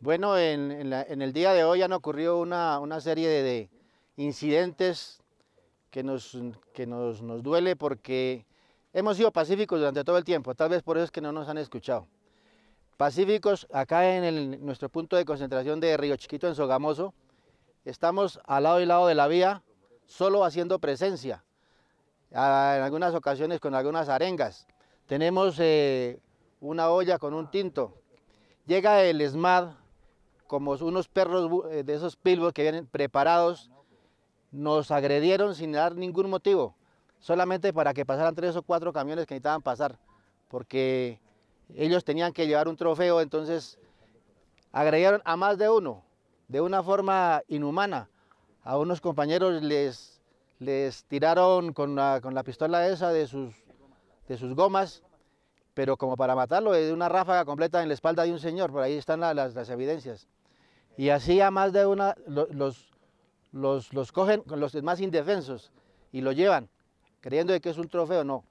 Bueno, en, el día de hoy han ocurrido una, una serie de, incidentes que, nos, que nos, duele porque hemos sido pacíficos durante todo el tiempo, tal vez por eso es que no nos han escuchado. Pacíficos acá en nuestro punto de concentración de Río Chiquito en Sogamoso, estamos al lado y lado de la vía, solo haciendo presencia, ah, en algunas ocasiones con algunas arengas. Tenemos eh, una olla con un tinto. Llega el Smad como unos perros eh, de esos pilbos que vienen preparados, nos agredieron sin dar ningún motivo, solamente para que pasaran tres o cuatro camiones que necesitaban pasar, porque ellos tenían que llevar un trofeo, entonces agredieron a más de uno, de una forma inhumana. A unos compañeros les, les tiraron con la, pistola esa de sus, de sus gomas, pero como para matarlo, de una ráfaga completa en la espalda de un señor, por ahí están las evidencias. Y así a más de una los, los, cogen con los más indefensos y lo llevan, creyendo que es un trofeo. No,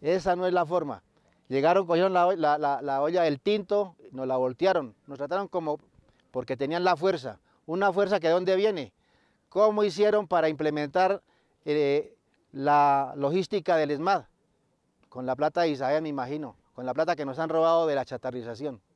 esa no es la forma. Llegaron, cogieron la, olla del tinto, nos la voltearon, nos trataron como porque tenían la fuerza. Una fuerza que de dónde viene. ¿Cómo hicieron para implementar eh, la logística del ESMAD? Con la plata de Isabel, me imagino, con la plata que nos han robado de la chatarrización.